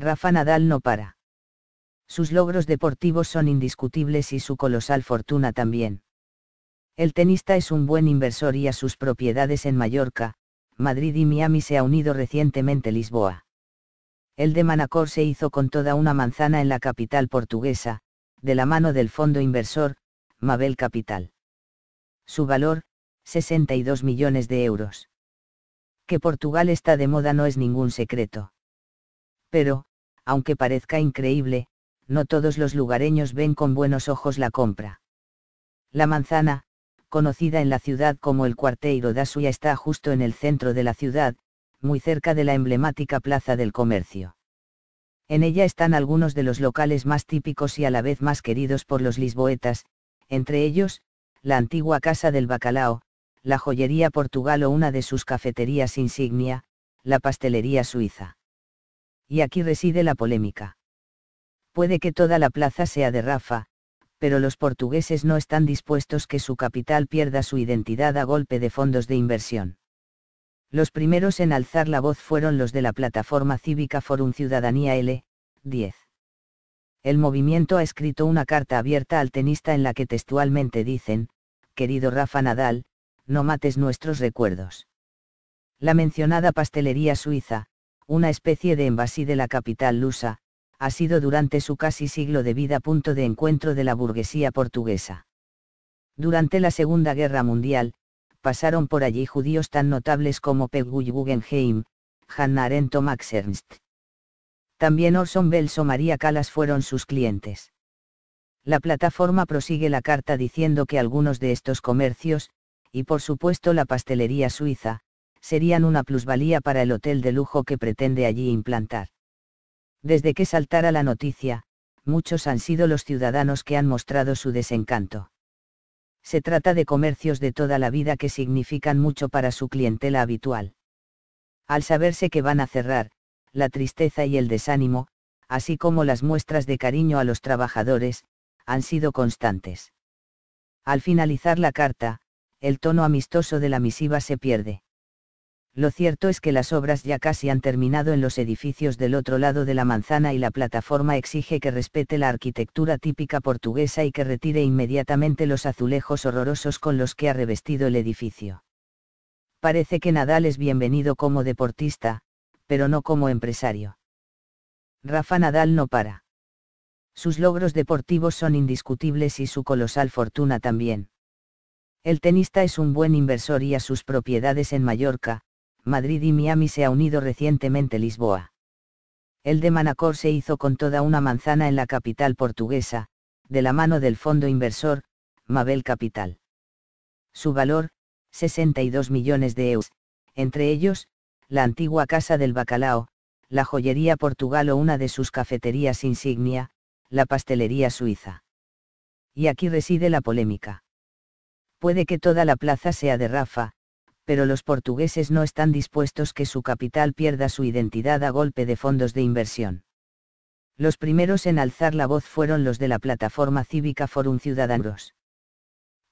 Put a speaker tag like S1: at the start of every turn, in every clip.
S1: Rafa Nadal no para. Sus logros deportivos son indiscutibles y su colosal fortuna también. El tenista es un buen inversor y a sus propiedades en Mallorca, Madrid y Miami se ha unido recientemente Lisboa. El de Manacor se hizo con toda una manzana en la capital portuguesa, de la mano del fondo inversor, Mabel Capital. Su valor, 62 millones de euros. Que Portugal está de moda no es ningún secreto. Pero, aunque parezca increíble, no todos los lugareños ven con buenos ojos la compra. La manzana, conocida en la ciudad como el Cuarteiro da Suya, está justo en el centro de la ciudad, muy cerca de la emblemática Plaza del Comercio. En ella están algunos de los locales más típicos y a la vez más queridos por los lisboetas, entre ellos, la antigua Casa del Bacalao, la joyería Portugal o una de sus cafeterías insignia, la pastelería suiza y aquí reside la polémica. Puede que toda la plaza sea de Rafa, pero los portugueses no están dispuestos que su capital pierda su identidad a golpe de fondos de inversión. Los primeros en alzar la voz fueron los de la plataforma cívica Forum Ciudadanía L, 10. El movimiento ha escrito una carta abierta al tenista en la que textualmente dicen, querido Rafa Nadal, no mates nuestros recuerdos. La mencionada pastelería suiza, una especie de envasí de la capital lusa, ha sido durante su casi siglo de vida punto de encuentro de la burguesía portuguesa. Durante la Segunda Guerra Mundial, pasaron por allí judíos tan notables como Peggy Guggenheim, Hannah Arendt Max Ernst. También Orson Welles o María Calas fueron sus clientes. La plataforma prosigue la carta diciendo que algunos de estos comercios, y por supuesto la pastelería suiza, serían una plusvalía para el hotel de lujo que pretende allí implantar. Desde que saltara la noticia, muchos han sido los ciudadanos que han mostrado su desencanto. Se trata de comercios de toda la vida que significan mucho para su clientela habitual. Al saberse que van a cerrar, la tristeza y el desánimo, así como las muestras de cariño a los trabajadores, han sido constantes. Al finalizar la carta, el tono amistoso de la misiva se pierde lo cierto es que las obras ya casi han terminado en los edificios del otro lado de la manzana y la plataforma exige que respete la arquitectura típica portuguesa y que retire inmediatamente los azulejos horrorosos con los que ha revestido el edificio. Parece que Nadal es bienvenido como deportista, pero no como empresario. Rafa Nadal no para. Sus logros deportivos son indiscutibles y su colosal fortuna también. El tenista es un buen inversor y a sus propiedades en Mallorca, Madrid y Miami se ha unido recientemente Lisboa. El de Manacor se hizo con toda una manzana en la capital portuguesa, de la mano del fondo inversor, Mabel Capital. Su valor, 62 millones de euros, entre ellos, la antigua Casa del Bacalao, la joyería Portugal o una de sus cafeterías insignia, la pastelería suiza. Y aquí reside la polémica. Puede que toda la plaza sea de Rafa, pero los portugueses no están dispuestos que su capital pierda su identidad a golpe de fondos de inversión. Los primeros en alzar la voz fueron los de la plataforma cívica Forum Ciudadanos.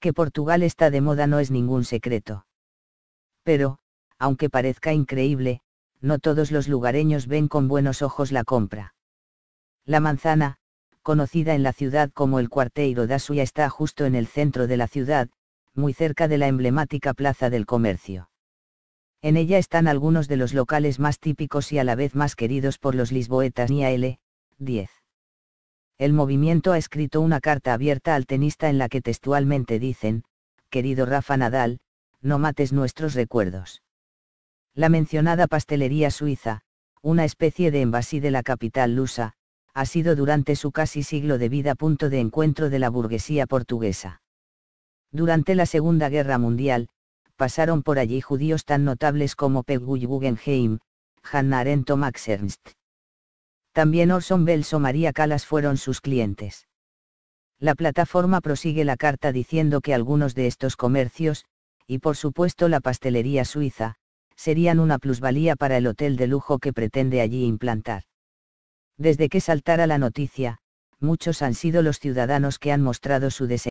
S1: Que Portugal está de moda no es ningún secreto. Pero, aunque parezca increíble, no todos los lugareños ven con buenos ojos la compra. La manzana, conocida en la ciudad como el Cuarteiro da Suya, está justo en el centro de la ciudad, muy cerca de la emblemática Plaza del Comercio. En ella están algunos de los locales más típicos y a la vez más queridos por los lisboetas Nia L. 10. El movimiento ha escrito una carta abierta al tenista en la que textualmente dicen, querido Rafa Nadal, no mates nuestros recuerdos. La mencionada pastelería suiza, una especie de envasí de la capital lusa, ha sido durante su casi siglo de vida punto de encuentro de la burguesía portuguesa. Durante la Segunda Guerra Mundial, pasaron por allí judíos tan notables como Peggy Guggenheim, Hannah Max Ernst. También Orson Welles o María Calas fueron sus clientes. La plataforma prosigue la carta diciendo que algunos de estos comercios, y por supuesto la pastelería suiza, serían una plusvalía para el hotel de lujo que pretende allí implantar. Desde que saltara la noticia, muchos han sido los ciudadanos que han mostrado su deseo.